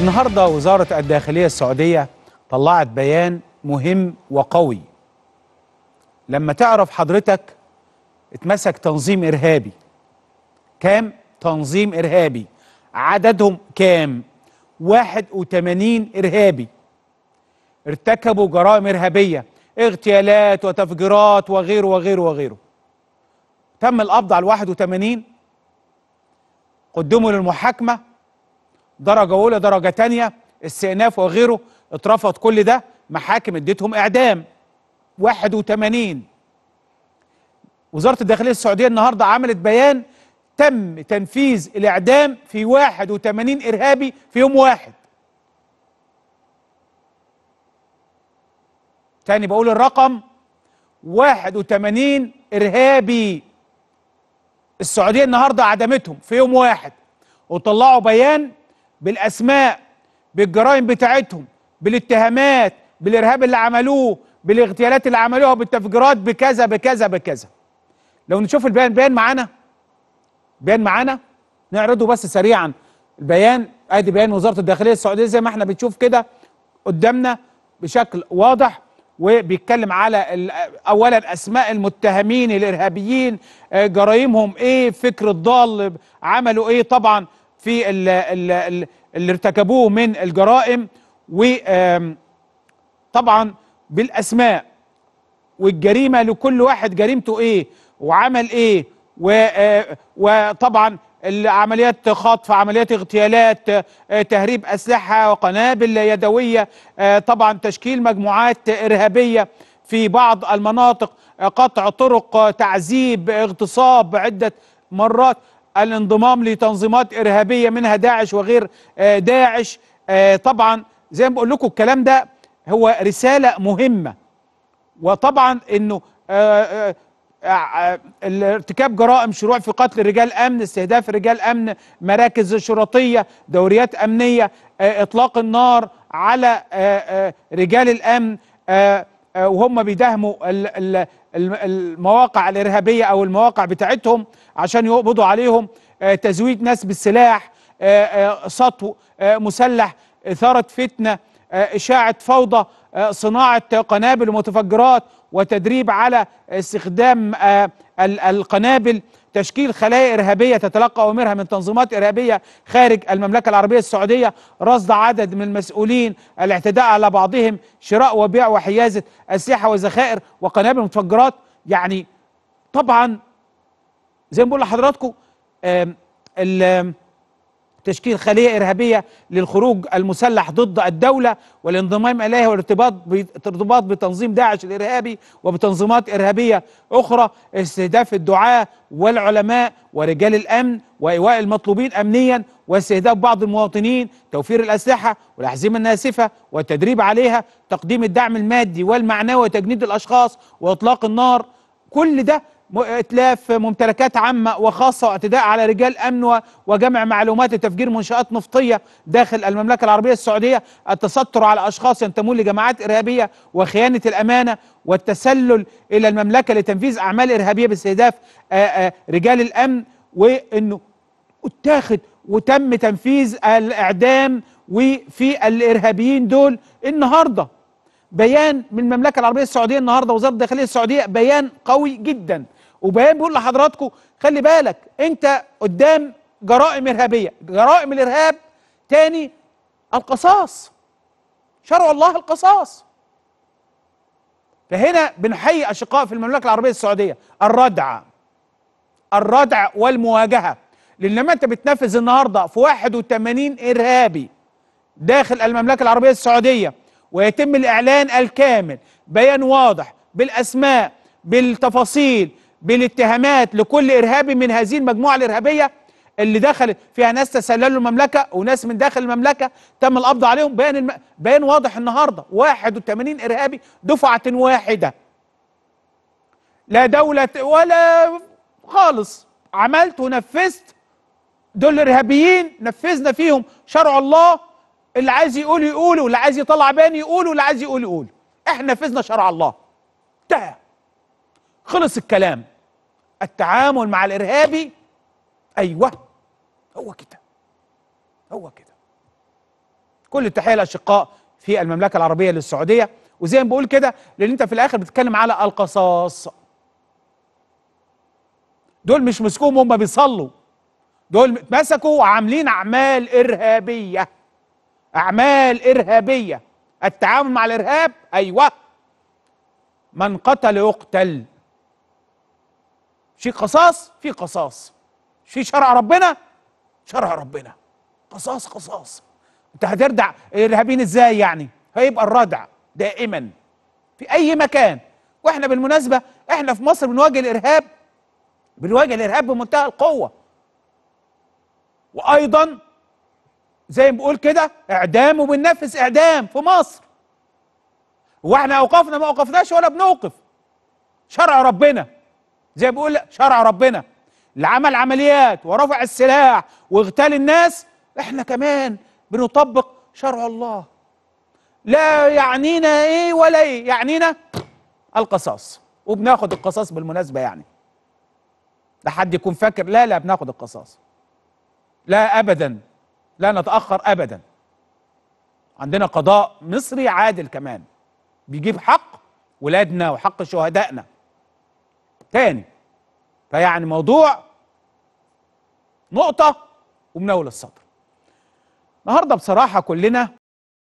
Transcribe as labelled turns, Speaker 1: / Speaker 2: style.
Speaker 1: النهارده وزاره الداخليه السعوديه طلعت بيان مهم وقوي لما تعرف حضرتك اتمسك تنظيم ارهابي كام تنظيم ارهابي عددهم كام 81 ارهابي ارتكبوا جرائم ارهابيه اغتيالات وتفجيرات وغيره وغيره وغيره تم القبض على 81 قدموا للمحاكمه درجه اولى درجه ثانيه استئناف وغيره اترفض كل ده محاكم اديتهم اعدام 81 وزاره الداخليه السعوديه النهارده عملت بيان تم تنفيذ الاعدام في 81 ارهابي في يوم واحد تاني بقول الرقم 81 ارهابي السعوديه النهارده عدمتهم في يوم واحد وطلعوا بيان بالاسماء بالجرائم بتاعتهم بالاتهامات بالارهاب اللي عملوه بالاغتيالات اللي عملوها بالتفجيرات بكذا بكذا بكذا لو نشوف البيان بيان معانا بيان معانا نعرضه بس سريعا البيان ادي بيان وزاره الداخليه السعوديه زي ما احنا بنشوف كده قدامنا بشكل واضح وبيتكلم على اولا اسماء المتهمين الارهابيين آه، جرائمهم ايه فكر الضال عملوا ايه طبعا في اللي ارتكبوه من الجرائم وطبعا بالاسماء والجريمه لكل واحد جريمته ايه وعمل ايه وطبعا آه، عمليات خطف عمليات اغتيالات آه، تهريب اسلحه وقنابل يدويه آه، طبعا تشكيل مجموعات ارهابيه في بعض المناطق قطع طرق تعذيب اغتصاب عده مرات الانضمام لتنظيمات ارهابيه منها داعش وغير آه، داعش آه، طبعا زي ما بقول لكم الكلام ده هو رساله مهمه وطبعا انه آه، ارتكاب جرائم شروع في قتل رجال امن استهداف رجال امن مراكز شرطيه دوريات امنيه اطلاق النار على رجال الامن وهم بيداهموا المواقع الارهابيه او المواقع بتاعتهم عشان يقبضوا عليهم آه، تزويد ناس بالسلاح آه، آه، سطو مسلح اثاره فتنه اشاعه فوضى صناعه قنابل ومتفجرات وتدريب على استخدام القنابل تشكيل خلايا إرهابية تتلقى أوامرها من تنظيمات إرهابية خارج المملكة العربية السعودية رصد عدد من المسؤولين الاعتداء على بعضهم شراء وبيع وحيازة أسلحة وذخائر وقنابل متفجرات يعني طبعا زي ما بقول لحضراتكم تشكيل خلية إرهابية للخروج المسلح ضد الدولة والانضمام إليها والارتباط بتنظيم داعش الإرهابي وبتنظيمات إرهابية أخرى استهداف الدعاة والعلماء ورجال الأمن وإيواء المطلوبين أمنيا واستهداف بعض المواطنين توفير الأسلحة والأحزمة الناسفة والتدريب عليها تقديم الدعم المادي والمعنوي وتجنيد الأشخاص وإطلاق النار كل ده اتلاف ممتلكات عامه وخاصه واعتداء على رجال امن وجمع معلومات لتفجير منشات نفطيه داخل المملكه العربيه السعوديه التستر على اشخاص ينتمون لجماعات ارهابيه وخيانه الامانه والتسلل الى المملكه لتنفيذ اعمال ارهابيه باستهداف رجال الامن وانه اتاخد وتم تنفيذ الاعدام وفي الارهابيين دول النهارده بيان من المملكه العربيه السعوديه النهارده وزاره الداخليه السعوديه بيان قوي جدا وبيان بيقول لحضراتكم خلي بالك انت قدام جرائم ارهابيه جرائم الارهاب تاني القصاص شرع الله القصاص فهنا بنحيي اشقاء في المملكه العربيه السعوديه الردع الردع والمواجهه لان لما انت بتنفذ النهارده في 81 ارهابي داخل المملكه العربيه السعوديه ويتم الاعلان الكامل بيان واضح بالاسماء بالتفاصيل بالاتهامات لكل ارهابي من هذه المجموعه الارهابيه اللي دخلت فيها ناس تسللوا المملكه وناس من داخل المملكه تم القبض عليهم بيان الم... بيان واضح النهارده 81 ارهابي دفعه واحده لا دوله ولا خالص عملت ونفذت دول ارهابيين نفذنا فيهم شرع الله اللي عايز يقول يقول واللي عايز يطلع بيان يقول واللي عايز يقول يقول احنا نفذنا شرع الله انتهى خلص الكلام التعامل مع الارهابي ايوه هو كده هو كده كل التحيه للاشقاء في المملكه العربيه للسعوديه وزي ما بقول كده لان انت في الاخر بتتكلم على القصاص دول مش مسكوهم هم بيصلوا دول اتمسكوا وعاملين اعمال ارهابيه اعمال ارهابيه التعامل مع الارهاب ايوه من قتل يقتل شيء قصاص في قصاص في شرع ربنا شرع ربنا قصاص قصاص انت هتردع الارهابيين ازاي يعني هيبقى الردع دائما في اي مكان واحنا بالمناسبه احنا في مصر بنواجه الارهاب بنواجه الارهاب بمنتهى القوه وايضا زي ما بقول كده اعدام وبننفذ اعدام في مصر واحنا اوقفنا ما اوقفناش ولا بنوقف شرع ربنا زي بيقول شرع ربنا اللي عمل عمليات ورفع السلاح واغتال الناس احنا كمان بنطبق شرع الله لا يعنينا ايه ولا ايه يعنينا القصاص وبناخد القصاص بالمناسبه يعني لحد يكون فاكر لا لا بناخد القصاص لا ابدا لا نتاخر ابدا عندنا قضاء مصري عادل كمان بيجيب حق ولادنا وحق شهدائنا تاني فيعني موضوع نقطة ومناول السطر النهارده بصراحة كلنا